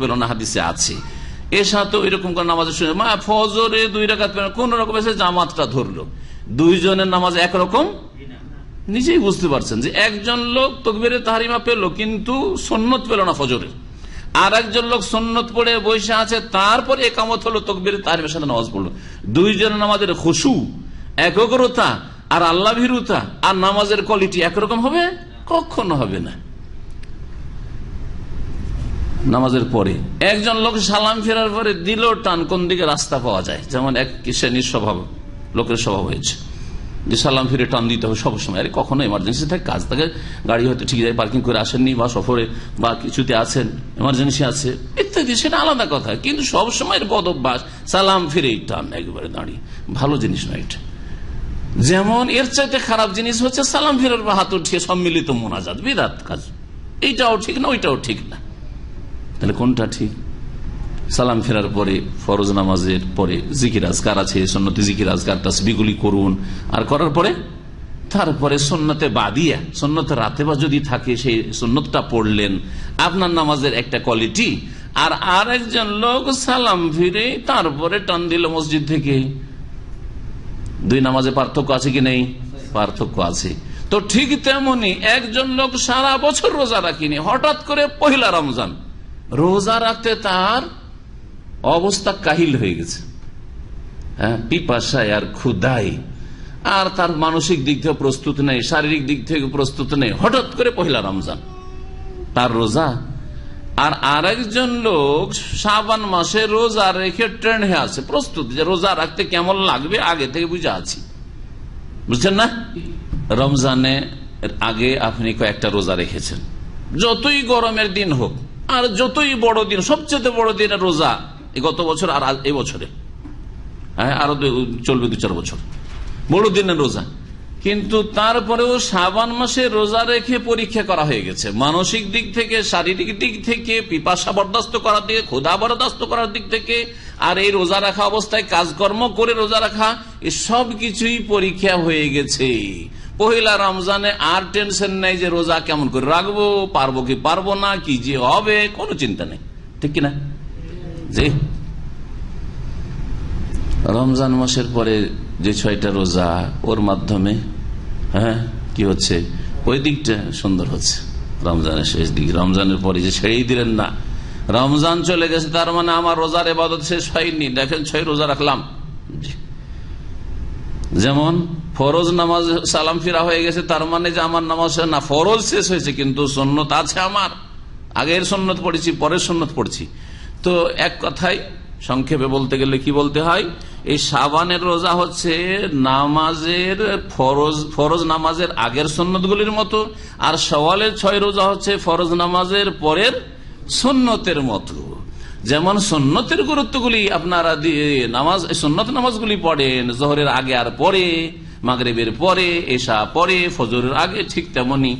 পেল না হাদিসে আছে করে নামাজের শুনে মা ফজরে দুই কোন রকম এসে জামাতটা ধরলো দুইজনের নামাজ একরকম নিজেই বুঝতে পারছেন যে একজন লোক তকবিরে তাহারিমা পেল কিন্তু সন্ন্যত পেল না ফজরে আর একজন লোক সন্ন্যত পড়ে বসে আছে তারপরে একামত হলো তকবিরে তাহারিমের সাথে নামাজ পড়লো দুইজনের নামাজের খুশু একগ্রতা আর আল্লাহ ভীরুতা আর নামাজের কোয়ালিটি একরকম হবে কখনো হবে না নামাজের পরে একজন লোক সালাম ফেরার পরে দিল টান কোন দিকে রাস্তা পাওয়া যায় যেমন এক শ্রেণীর স্বভাব লোকের স্বভাব হয়েছে যে সালাম ফিরে টান দিতে হবে সবসময় আরে কখনো এমার্জেন্সি থাকে কাজ থাকে গাড়ি হয়তো ঠিক যায় পার্কিং করে আসেননি বা সফরে বা কিছুতে আছেন এমার্জেন্সি আছে ইত্যাদি সেটা আলাদা কথা কিন্তু সবসময়ের পদ অভ্যাস সালাম ফিরে টান একবারে দাঁড়িয়ে ভালো জিনিস নয় এটা যেমন এর চাইতে খারাপ জিনিস হচ্ছে সালাম ফিরের হাত উঠিয়ে সম্মিলিত মোনাজাত বিরাট কাজ এইটাও ঠিক না ওইটাও ঠিক না তাহলে কোনটা ঠিক সালাম ফেরার পরে ফরোজ নামাজের পরে জিকির আজকার আছে সন্ন্যতি জিকির আজকার তাসবিগুলি করুন আর করার পরে তারপরে সন্ন্যতে বাদিয়া সন্ন্যতে রাতে বা যদি থাকে সেই সন্ন্যতটা পড়লেন আপনার নামাজের একটা কোয়ালিটি আর আর একজন লোক সালাম ফিরে তারপরে টান দিল মসজিদ থেকে দুই নামাজে পার্থক্য আছে কি নেই পার্থক্য আছে তো ঠিক তেমনি একজন লোক সারা বছর রোজা রাখিনি হঠাৎ করে পহিলা রমজান রোজা রাখতে তার অবস্থা কাহিল হয়ে গেছে হ্যাঁ পিপাসায় আর ক্ষুদায় আর তার মানসিক দিক থেকে প্রস্তুত নেই শারীরিক দিক থেকে প্রস্তুত নেই হঠাৎ করে পহিলা রমজান তার রোজা আর আরেকজন লোক সাবান মাসে রোজা রেখে ট্রেন হয়ে আছে প্রস্তুত যে রোজা রাখতে কেমন লাগবে আগে থেকে বুঝে আছি বুঝছেন না রমজানে আগে আপনি কয়েকটা রোজা রেখেছেন যতই গরমের দিন হোক আর যতই বড় দিন সবচেয়ে বড় দিন রোজা গত বছর আর এই বছরে হ্যাঁ আরো চলবে দু চার বছর বড় দিনের রোজা কিন্তু তারপরেও সাবান মাসে রোজা রেখে পরীক্ষা করা হয়ে গেছে মানসিক দিক থেকে শারীরিক দিক থেকে পিপাসা বরদাস্ত করার দিকে ক্ষুধা বরদাস্ত করার দিক থেকে আর এই রোজা রাখা অবস্থায় কাজকর্ম করে রোজা রাখা এসব কিছুই পরীক্ষা হয়ে গেছে পহিলা রমজানে আর টেনশন নেই যে রোজা কেমন করে রাখবো পারবো কি পারবো না কি যে হবে কোনো চিন্তা নেই ঠিক কিনা যে রমজান মাসের পরে যে ছয়টা রোজা ওর মাধ্যমে হ্যাঁ কি হচ্ছে ওই দিকটা সুন্দর হচ্ছে রমজানের শেষ দিক রমজানের পরে যে ছেড়েই দিলেন না রমজান চলে গেছে তার মানে আমার রোজার এবাদত শেষ হয়নি দেখেন ছয় রোজা রাখলাম যেমন ফরজ নামাজ সালাম ফিরা হয়ে গেছে তার মানে যে আমার নামাজ না ফরজ শেষ হয়েছে কিন্তু সন্ন্যত আছে আমার আগের সন্ন্যত পড়েছি পরের সন্ন্যত পড়ছি তো এক কথায় সংক্ষেপে বলতে গেলে কি বলতে হয় এই সাবানের রোজা হচ্ছে নামাজের ফরজ ফরজ নামাজের আগের সন্ন্যতগুলির মতো আর সওয়ালের ছয় রোজা হচ্ছে ফরজ নামাজের পরের সন্ন্যতের মতো যেমন সন্ন্যতের গুরুত্বগুলি আপনারা দিয়ে নামাজ সন্ন্যত নামাজগুলি পড়েন জহরের আগে আর পরে মাগরেবের পরে এসা পরে ফজরের আগে ঠিক তেমনি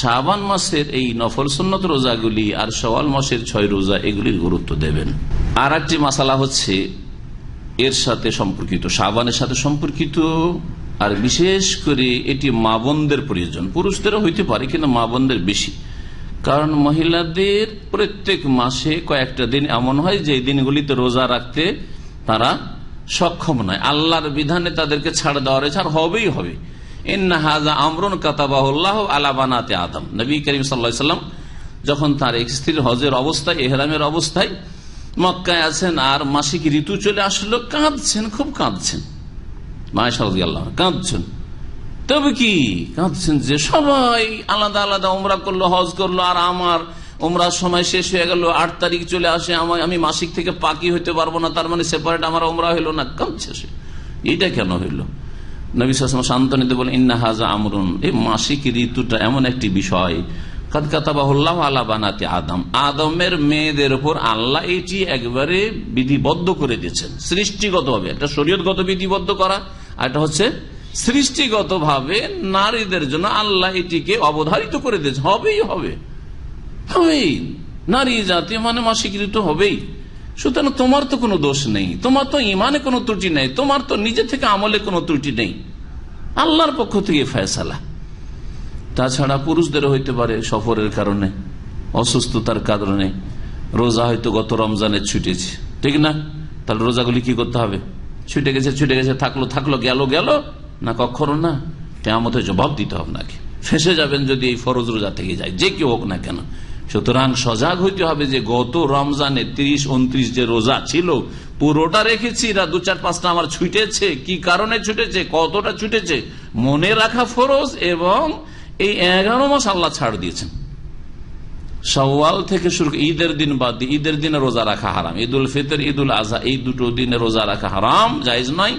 শাহবান মাসের এই নফল সন্ন্যত রোজাগুলি আর সওয়াল মাসের ছয় রোজা এগুলির গুরুত্ব দেবেন আর একটি মশালা হচ্ছে এর সাথে সম্পর্কিত শাহবানের সাথে সম্পর্কিত আর বিশেষ করে এটি মা বোনদের প্রয়োজন পুরুষদেরও হইতে পারে কিন্তু মা বোনদের বেশি কারণ মহিলাদের প্রত্যেক মাসে কয়েকটা দিন এমন হয় যে দিনগুলিতে রোজা রাখতে তারা সক্ষম নয় আল্লাহর বিধানে তাদেরকে ছাড় দেওয়া রয়েছে আর হবেই হবে আদম নবী করিম সাল্লাম যখন তার এক স্ত্রীর হজের অবস্থায় এহরামের অবস্থায় মক্কায় আছেন আর মাসিক ঋতু চলে আসলো কাঁদছেন খুব কাঁদছেন মায়াসাল্লাহ কাঁদছেন তবে কি কাঁদছেন যে সবাই আলাদা আলাদা ওমরা করলো হজ করলো আর আমার ওমরার সময় শেষ হয়ে গেল আট তারিখ চলে আসে আমার আমি মাসিক থেকে পাকি হইতে পারবো না তার মানে সেপারেট আমার ওমরা হইলো না কাম শেষ এটা কেন হইলো এই মাসিক ঋতুটা এমন একটি বিষয় আদম আদমের মেয়েদের উপর এটি একবারে বিধিবদ্ধ করে দিয়েছেন সৃষ্টিগত ভাবে একটা শরীয়তগত বিধিবদ্ধ করা আর এটা হচ্ছে সৃষ্টিগত ভাবে নারীদের জন্য আল্লাহ এটিকে অবধারিত করে দিয়েছে হবেই হবে হবেই নারী জাতি মানে ঋতু হবেই সুতরাং তোমার তো কোনো দোষ নেই তোমার তো ইমানে কোনো ত্রুটি নেই তোমার তো নিজে থেকে আমলে কোনো ত্রুটি নেই আল্লাহর পক্ষ থেকে ফেসালা তাছাড়া পুরুষদের হইতে পারে সফরের কারণে অসুস্থতার কারণে রোজা হয়তো গত রমজানের ছুটেছে ঠিক না তাহলে রোজাগুলি কি করতে হবে ছুটে গেছে ছুটে গেছে থাকলো থাকলো গেল গেল না কখনো না কেমতে জবাব দিতে হবে নাকি ফেসে যাবেন যদি এই ফরজ রোজা থেকে যায় যে কেউ হোক না কেন সুতরাং সজাগ হইতে হবে যে গত রমজানে ত্রিশ উনত্রিশ যে রোজা ছিল পুরোটা রেখেছি রা দু চার পাঁচটা আমার ছুটেছে কি কারণে ছুটেছে কতটা ছুটেছে মনে রাখা ফরজ এবং এই এগারো মাস আল্লাহ ছাড় দিয়েছেন সওয়াল থেকে শুরু ঈদের দিন বাদ দিয়ে ঈদের দিনে রোজা রাখা হারাম ঈদ উল ফিতর ঈদ উল আজহা এই দুটো দিনে রোজা রাখা হারাম জায়জ নয়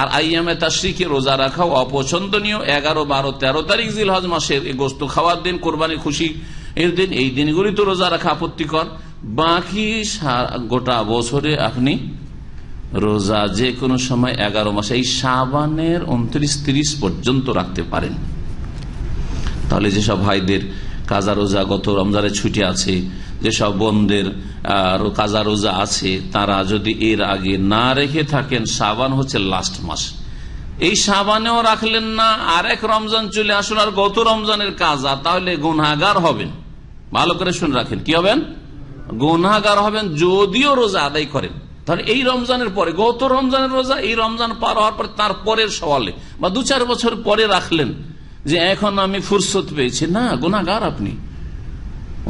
আর আইয়ামে তাশ্রিকে রোজা রাখাও অপছন্দনীয় এগারো বারো তেরো তারিখ জিলহাজ হজ মাসের গোস্ত খাওয়ার দিন কোরবানি খুশি এর দিন এই দিনগুলি তো রোজা রাখা আপত্তিকর বাকি গোটা বছরে আপনি রোজা যে কোনো সময় এগারো মাসে এই সাবানের উনত্রিশ তিরিশ পর্যন্ত রাখতে পারেন তাহলে যেসব ভাইদের কাজা রোজা গত রমজানের ছুটি আছে যেসব বোনদের কাজা রোজা আছে তারা যদি এর আগে না রেখে থাকেন সাবান হচ্ছে লাস্ট মাস এই সাবানেও রাখলেন না আরেক রমজান চলে আসুন আর গত রমজানের কাজা তাহলে গুনাগার হবেন ভালো করে শুনে রাখেন কি হবেন গুনাগার হবেন যদিও রোজা আদায় করেন তাহলে এই রমজানের পরে গত রমজানের রোজা এই রমজান পার হওয়ার পরে তার পরের সওয়ালে বা দু চার বছর পরে রাখলেন যে এখন আমি ফুরসত পেয়েছি না গুনাগার আপনি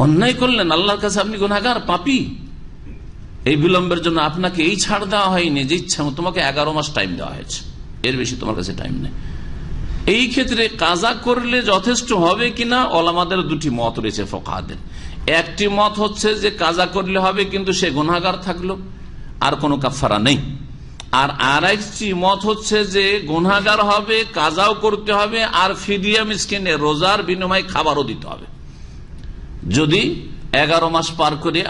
অন্যায় করলেন আল্লাহর কাছে আপনি গুনাগার পাপি এই বিলম্বের জন্য আপনাকে এই ছাড় দেওয়া হয়নি যে ইচ্ছা তোমাকে এগারো মাস টাইম দেওয়া হয়েছে এর বেশি তোমার কাছে টাইম নেই এই ক্ষেত্রে কাজা করলে যথেষ্ট হবে কিনা ওলামাদের দুটি মত রয়েছে ফোকাহাদের একটি মত হচ্ছে যে কাজা করলে হবে কিন্তু সে গুনাগার থাকলো আর কোনো কাফারা নেই আর আর একটি মত হচ্ছে যে গুনাগার হবে কাজাও করতে হবে আর ফিডিয়াম মিসকিনে রোজার বিনিময়ে খাবারও দিতে হবে যদি এগারো মাস পার করে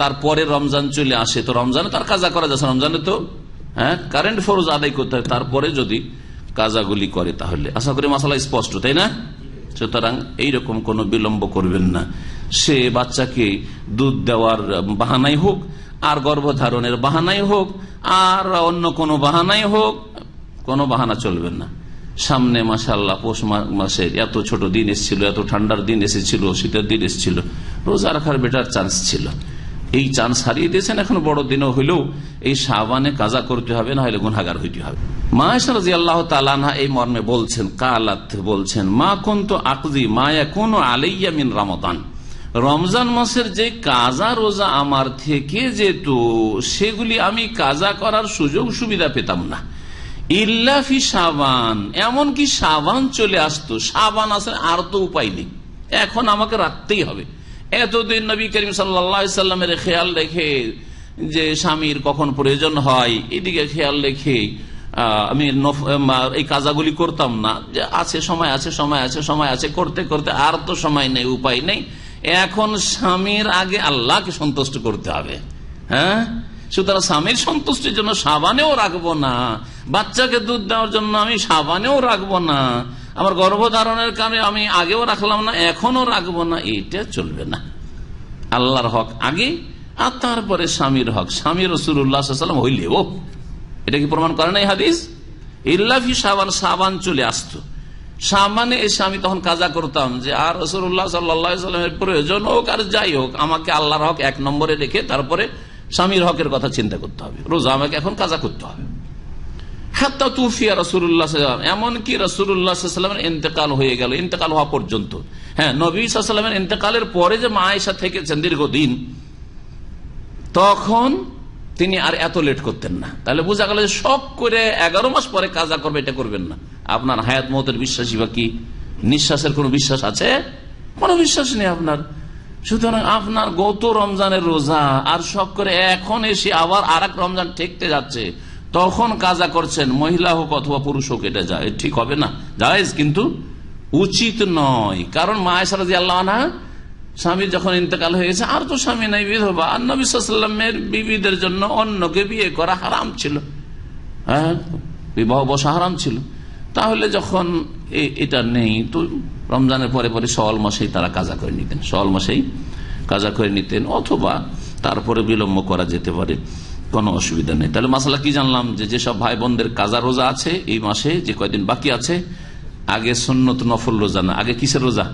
তারপরে রমজান চলে আসে তো রমজানে তার কাজা করা যাচ্ছে রমজানে তো হ্যাঁ কারেন্ট ফরজ আদায় করতে হয় তারপরে যদি কাজাগুলি করে তাহলে আশা করি মশালা স্পষ্ট তাই না সুতরাং এইরকম কোন বিলম্ব করবেন না সে বাচ্চাকে দুধ দেওয়ার বাহানাই হোক আর গর্ভধারণের বাহানাই হোক আর অন্য কোনো বাহানাই হোক কোনো বাহানা চলবেন না সামনে মাসাল্লা পৌষ মাসে এত ছোট দিন এসেছিল এত ঠান্ডার দিন এসেছিল শীতের দিন এসেছিল রোজা রাখার বেটার চান্স ছিল এই চান্স হারিয়ে দিয়েছেন এখন বড় দিনও হইলেও এই সাবানে কাজা করতে হবে না হলে গুনাগার হইতে হবে এই মর্মে বলছেন বলছেন তো রমজান মাসের যে রোজা আমার থেকে যেত সেগুলি আমি কাজা করার সুযোগ সুবিধা পেতাম না ইল্লাফি সাবান এমনকি সাবান চলে আসতো সাবান আসলে আর তো উপায় নেই এখন আমাকে রাখতেই হবে এতদিন নবী করিম সাল্লামের খেয়াল রেখে যে স্বামীর কখন প্রয়োজন হয় এদিকে খেয়াল রেখে আমি এই কাজাগুলি করতাম না যে আছে সময় আছে সময় আছে সময় আছে করতে করতে আর তো সময় নেই উপায় নেই এখন স্বামীর আগে আল্লাহকে সন্তুষ্ট করতে হবে হ্যাঁ সুতরাং স্বামীর সন্তুষ্টির জন্য সাবানেও রাখবো না বাচ্চাকে দুধ দেওয়ার জন্য আমি সাবানেও রাখবো না আমার গর্ভধারণের কারণে আমি আগেও রাখলাম না এখনো রাখবো না এটা চলবে না আল্লাহর হক আগে আর তারপরে স্বামীর হক স্বামী রসুল্লাহাম হইলেও এটা কি প্রমাণ করে না হাদিস ইল্লাফি সাবান সাবান চলে আসতো সামানে এসে আমি তখন কাজা করতাম যে আর রসুল্লাহ সাল্লামের প্রয়োজন হোক আর যাই হোক আমাকে আল্লাহর হক এক নম্বরে রেখে তারপরে স্বামীর হকের কথা চিন্তা করতে হবে রোজা আমাকে এখন কাজা করতে হবে হ্যাঁ, তখন তিনি আর এত লেট করতেন না তাহলে বোঝা গেল যে করে এগারো মাস পরে কাজা করবে এটা করবেন না আপনার হায়াত মতের বিশ্বাসী বা কি নিঃশ্বাসের কোন বিশ্বাস আছে কোনো বিশ্বাস নেই আপনার সুতরাং আপনার গত রমজানের রোজা আর সব করে এখন এসে আবার আর রমজান ঠেকতে যাচ্ছে তখন কাজা করছেন মহিলা হোক অথবা পুরুষ হোক এটা যায় ঠিক হবে না জায়েজ কিন্তু উচিত নয় কারণ মা এসারাজি আল্লাহ না যখন ইন্তেকাল হয়েছে আর তো স্বামী নাই বিধবা আর নবিসের বিবিদের জন্য অন্যকে বিয়ে করা হারাম ছিল হ্যাঁ বিবাহ বসা হারাম ছিল তাহলে যখন এটা নেই তো রমজানের পরে পরে সওয়াল মাসেই তারা কাজা করে নিতেন সওয়াল মাসেই কাজা করে নিতেন অথবা তারপরে বিলম্ব করা যেতে পারে কোনো অসুবিধা নেই তাহলে মাসালা কি জানলাম যে যেসব ভাই বোনদের কাজা রোজা আছে এই মাসে যে কয়দিন বাকি আছে আগে সন্ন্যত নফল রোজা না আগে কিসের রোজা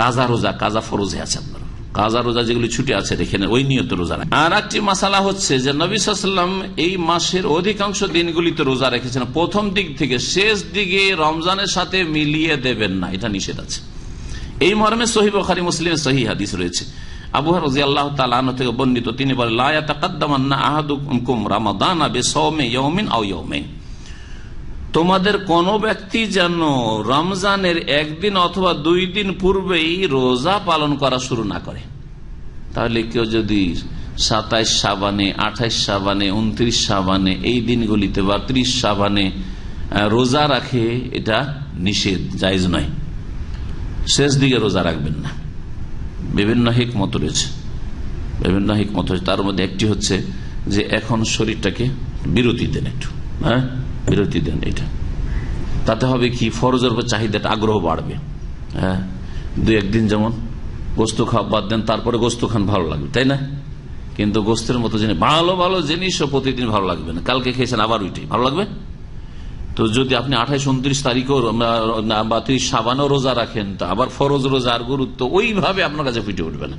কাজা রোজা কাজা ফরোজে আছে আপনার কাজা রোজা যেগুলি ছুটি আছে রেখে ওই নিয়ত রোজা রাখে আর একটি মাসালা হচ্ছে যে নবীলাম এই মাসের অধিকাংশ দিনগুলিতে রোজা রেখেছেন প্রথম দিক থেকে শেষ দিকে রমজানের সাথে মিলিয়ে দেবেন না এটা নিষেধ আছে এই মর্মে সহি বখারি মুসলিমের সহি হাদিস রয়েছে আল্লাহ থেকে বর্ণিত তিনি বলেন তোমাদের কোন ব্যক্তি যেন রমজানের একদিন অথবা দুই দিন পূর্বেই রোজা পালন করা শুরু না করে তাহলে কেউ যদি সাতাইশ সাবানে আঠাইশ সাবানে উনত্রিশ সাবানে এই দিনগুলিতে বা ত্রিশ সাবানে রোজা রাখে এটা নিষেধ জায়জ নয় শেষ দিকে রোজা রাখবেন না বিভিন্ন হিকমত রয়েছে বিভিন্ন হিকমত রয়েছে তার মধ্যে একটি হচ্ছে যে এখন শরীরটাকে বিরতি দেন একটু হ্যাঁ বিরতি দেন এটা তাতে হবে কি ফরজের উপর চাহিদাটা আগ্রহ বাড়বে হ্যাঁ দু একদিন যেমন গোস্ত খাওয়া বাদ দেন তারপরে গোস্ত খান ভালো লাগবে তাই না কিন্তু গোস্তের মতো জিনিস ভালো ভালো জিনিসও প্রতিদিন ভালো লাগবে না কালকে খেয়েছেন আবার ওইটাই ভালো লাগবে তো যদি আপনি আঠাইশ উনত্রিশ তারিখও বা ত্রিশ সাবানও রোজা রাখেন তো আবার ফরজ রোজার গুরুত্ব ওইভাবে আপনার কাছে ফুটে উঠবে না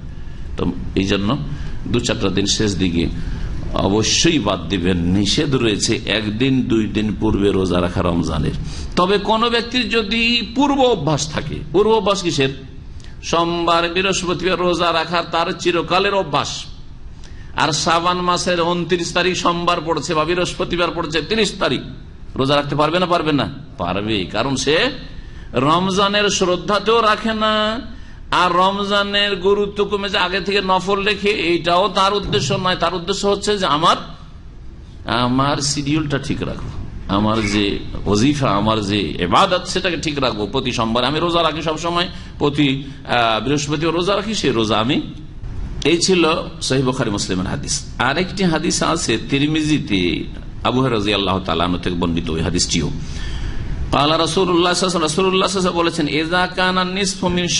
তো এই জন্য দু চারটা দিন শেষ দিকে অবশ্যই বাদ দিবেন নিষেধ রয়েছে একদিন দুই দিন পূর্বে রোজা রাখা রমজানের তবে কোন ব্যক্তির যদি পূর্ব অভ্যাস থাকে পূর্ব অভ্যাস কিসের সোমবার বৃহস্পতিবার রোজা রাখা তার চিরকালের অভ্যাস আর সাবান মাসের উনত্রিশ তারিখ সোমবার পড়ছে বা বৃহস্পতিবার পড়ছে তিরিশ তারিখ রোজা রাখতে পারবে না পারবে না পারবে কারণ সে রমজানের শ্রদ্ধাতেও রাখে না আর রমজানের গুরুত্ব কমেছে আগে থেকে নফল লেখে এইটাও তার উদ্দেশ্য নয় তার উদ্দেশ্য হচ্ছে যে আমার আমার শিডিউলটা ঠিক রাখবো আমার যে ওজিফা আমার যে এবাদত সেটাকে ঠিক রাখবো প্রতি সোমবার আমি রোজা রাখি সবসময় প্রতি বৃহস্পতি রোজা রাখি সেই রোজা আমি এই ছিল সহিবখারি মুসলিমের হাদিস আরেকটি হাদিস আছে তিরমিজিতে আল্লাহ ওই বলেছেন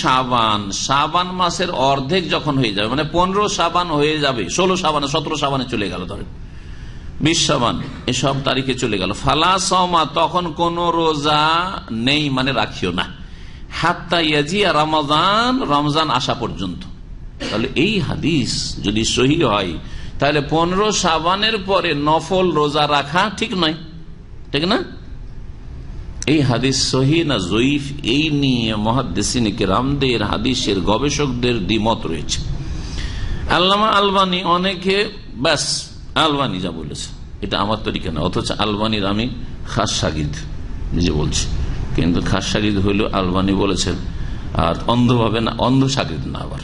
সাবান সাবান মাসের অর্ধেক যখন হয়ে যাবে মানে পনেরো সাবান হয়ে যাবে ষোলো সাবানে সতেরো সাবানে চলে গেল ধরেন বিশ সাবান এসব তারিখে চলে গেল ফালা সমা তখন কোন রোজা নেই মানে রাখিও না রমজান আর রমাজান রমজান আসা পর্যন্ত তাহলে এই হাদিস যদি সহি হয় তাহলে পনেরো সাবানের পরে নফল রোজা রাখা ঠিক নয় ঠিক না এই হাদিস সহি না জয়ীফ এই নিয়ে মহাদ্দেশিন রামদের হাদিসের গবেষকদের দ্বিমত রয়েছে আল্লামা আলবানি অনেকে ব্যাস আলবানি যা বলেছে এটা আমার তরিকা না অথচ আলবানির আমি খাস সাগিদ নিজে বলছি কিন্তু খাস সাগিদ হইল আলবানি বলেছেন আর অন্ধভাবে না অন্ধ সাগিদ না আবার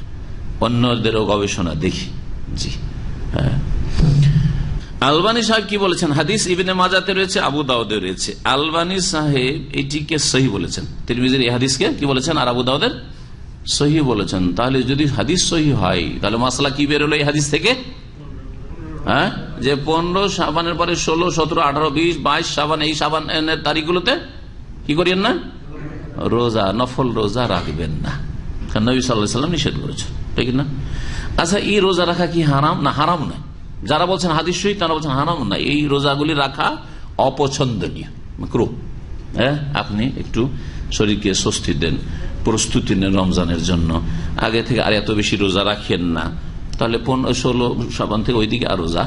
অন্যদেরও গবেষণা দেখি জি হ্যাঁ। আলবানী সাহেব কি বলেছেন হাদিস ইবিনে মাজাতে রয়েছে আবু দাউদে রয়েছে আলবানী সাহেব এটিকে সহি বলেছেন তিরমিজির এই হাদিসকে কি বলেছেন আর আবু দাউদের সহি বলেছেন তাহলে যদি হাদিস সহি হয় তাহলে মাসলা কি বেরোলো এই হাদিস থেকে হ্যাঁ যে পনেরো সাবানের পরে ষোলো সতেরো আঠারো বিশ বাইশ সাবান এই সাবানের তারিখগুলোতে কি করিয়েন না রোজা নফল রোজা রাখবেন না নবী সাল্লাহ সাল্লাম নিষেধ করেছেন তাই না আচ্ছা এই রোজা রাখা কি হারাম না হারাম না যারা বলছেন হাদিস তারা বলছেন হারাম না এই রোজাগুলি রাখা অপছন্দনীয় ক্রু হ্যাঁ আপনি একটু শরীরকে স্বস্তি দেন প্রস্তুতি নেন রমজানের জন্য আগে থেকে আর এত বেশি রোজা রাখেন না তাহলে পনেরো ষোলো সাবান থেকে ওইদিকে আর রোজা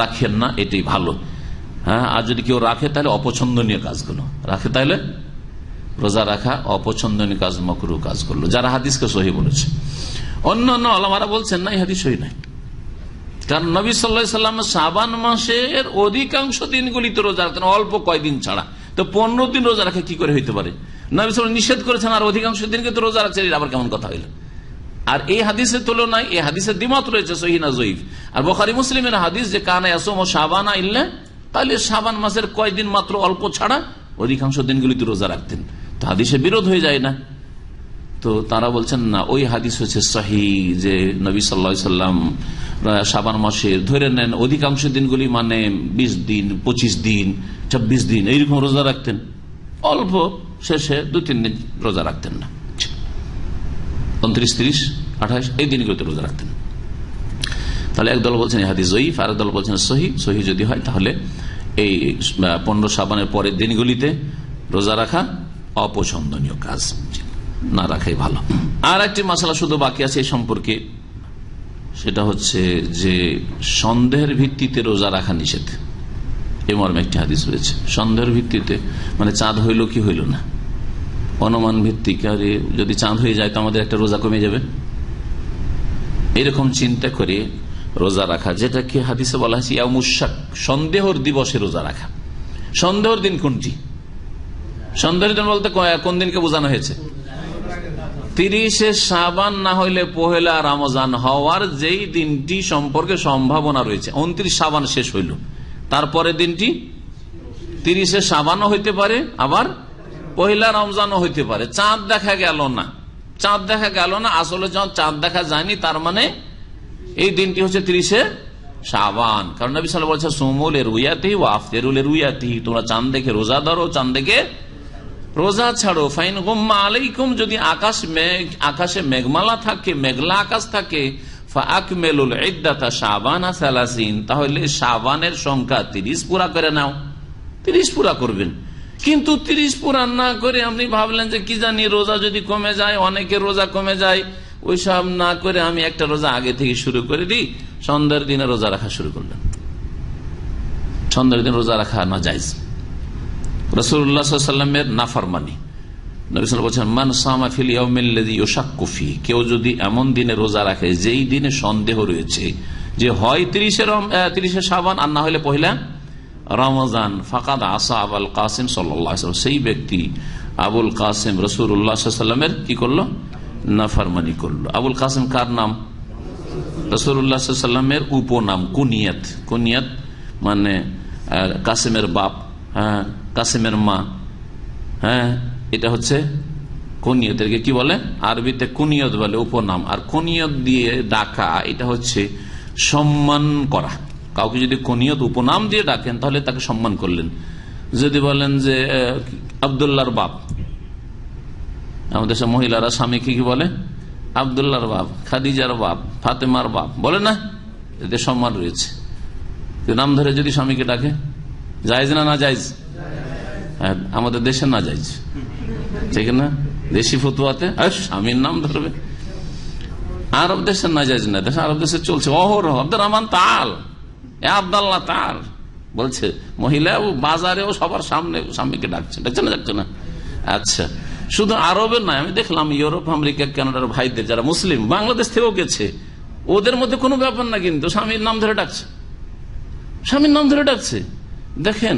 রাখেন না এটাই ভালো হ্যাঁ আর যদি কেউ রাখে তাহলে অপছন্দনীয় কাজগুলো রাখে তাহলে রোজা রাখা অপছন্দনীয় কাজ মকরু কাজ করলো যারা হাদিসকে সহি বলেছে অন্য অন্য আলামারা বলছেন না হাদিস সহি নাই কারণ নবী সাল্লা সাল্লাম সাবান মাসের অধিকাংশ দিনগুলিতে রোজা রাখতেন অল্প কয়দিন ছাড়া তো পনেরো দিন রোজা রাখে কি করে হইতে পারে নবী সাল্লাম নিষেধ করেছেন আর অধিকাংশ দিনকে তো রোজা রাখছে আবার কেমন কথা হইল আর এই হাদিসের তুলনায় এই হাদিসের দিমত রয়েছে সহিনা জয়ীফ আর বখারি মুসলিমের হাদিস যে কানে আসম ও সাবানা ইল্লা তাহলে সাবান মাসের কয়দিন মাত্র অল্প ছাড়া অধিকাংশ দিনগুলিতে রোজা রাখতেন তো হাদিসে বিরোধ হয়ে যায় না তো তারা বলছেন না ওই হাদিস হচ্ছে সাহি যে নবী সাল্লা সাল্লাম সাবান মাসের ধরে নেন অধিকাংশ দিনগুলি মানে ২০ দিন ২৫ দিন ২৬ দিন এইরকম রোজা রাখতেন অল্প শেষে দু তিন দিন রোজা রাখতেন না তিরিশ আঠাশ এই রোজা রাখতেন তাহলে একদল বলছেন দল বলছেন যদি হয় তাহলে এই পনেরো সাবানের পরের দিনগুলিতে রোজা রাখা অপছন্দনীয় কাজ না রাখাই ভালো আর একটি মশালা শুধু বাকি আছে এই সম্পর্কে সেটা হচ্ছে যে সন্দেহের ভিত্তিতে রোজা রাখা নিষেধ এ মর্মে একটি হাদিস রয়েছে সন্দেহের ভিত্তিতে মানে চাঁদ হইল কি হইল না অনুমান ভিত্তিক আরে যদি চাঁদ হয়ে যায় তো আমাদের একটা রোজা কমে যাবে এরকম চিন্তা করে রোজা রাখা যেটাকে হাদিসে বলা হয়েছে ইয়ামুশাক সন্দেহর দিবসে রোজা রাখা সন্দেহর দিন কোনটি সন্দেহের দিন বলতে কোন দিনকে বোঝানো হয়েছে তিরিশে সাবান না হইলে পহেলা রামজান হওয়ার যেই দিনটি সম্পর্কে সম্ভাবনা রয়েছে উনত্রিশ সাবান শেষ হইল তারপরে দিনটি তিরিশে সাবানও হইতে পারে আবার পহিলা রমজানও হইতে পারে চাঁদ দেখা গেল না চাঁদ দেখা গেল না আসলে যখন চাঁদ দেখা যায়নি তার মানে এই দিনটি হচ্ছে তিরিশে সাবান কারণ বিশাল বলছে সোমলের রুইয়াতি ও আফতেরুলের রুইয়াতি তোমরা চাঁদ দেখে রোজা ধরো চাঁদ দেখে রোজা ছাড়ো ফাইন গোম্মা আলাইকুম যদি আকাশ মেঘ আকাশে মেঘমালা থাকে মেঘলা আকাশ থাকে আকমেলুল ইদ্দাতা সাবান সালাসিন তাহলে সাবানের সংখ্যা তিরিশ পুরা করে নাও তিরিশ পুরা করবেন কিন্তু তিরিশ পুরা না করে আপনি ভাবলেন যে কি জানি রোজা যদি কমে যায় অনেকের রোজা কমে যায় ওই সব না করে আমি একটা রোজা আগে থেকে শুরু করে দিই সন্ধ্যার দিনে রোজা রাখা শুরু করলাম সন্ধ্যার দিন রোজা রাখা না যায় রসুল্লাহামের নাফারমানি বলছেন কেউ যদি এমন দিনে রোজা রাখে যেই দিনে সন্দেহ রয়েছে যে হয় তিরিশে তিরিশে সাবান আর না হলে পহিলা রমজান ফাঁকাদ আসা আবুল কাসিম সাল্লাম সেই ব্যক্তি আবুল কাসিম উল্লাহামের কি করলো নাফারমানি করলো আবুল কাসিম কার নাম রসুল্লাহামের উপনাম কুনিয়ত কুনিয়াত মানে কাসিমের বাপ হ্যাঁ কাসেমের মা হ্যাঁ এটা হচ্ছে কনিয়ত এটাকে কি বলে আরবিতে কুনিয়ত বলে উপনাম আর কনিয়ত দিয়ে ডাকা এটা হচ্ছে সম্মান করা কাউকে যদি কনিয়ত উপনাম দিয়ে ডাকেন তাহলে তাকে সম্মান করলেন যদি বলেন যে আবদুল্লার বাপ আমাদের মহিলারা স্বামীকে কি বলে আবদুল্লার বাপ খাদিজার বাপ ফাতেমার বাপ বলে না এতে সম্মান রয়েছে নাম ধরে যদি স্বামীকে ডাকে যাইজ না না যাইজ হ্যাঁ, আমাদের দেশে না যাইজ ঠিক না দেশি ফতুয়াতে স্বামীর নাম ধরবে আরব দেশের না যাইজ না দেশ আরব দেশে চলছে অহরহ আব্দুর রহমান তাল এ আবদাল্লাহ তাল বলছে মহিলা ও বাজারেও সবার সামনে স্বামীকে ডাকছে ডাকছে না ডাকছে না আচ্ছা শুধু আরবের নয় আমি দেখলাম ইউরোপ আমেরিকা কানাডার ভাইদের যারা মুসলিম বাংলাদেশ থেকেও গেছে ওদের মধ্যে কোনো ব্যাপার না কিন্তু স্বামীর নাম ধরে ডাকছে স্বামীর নাম ধরে ডাকছে দেখেন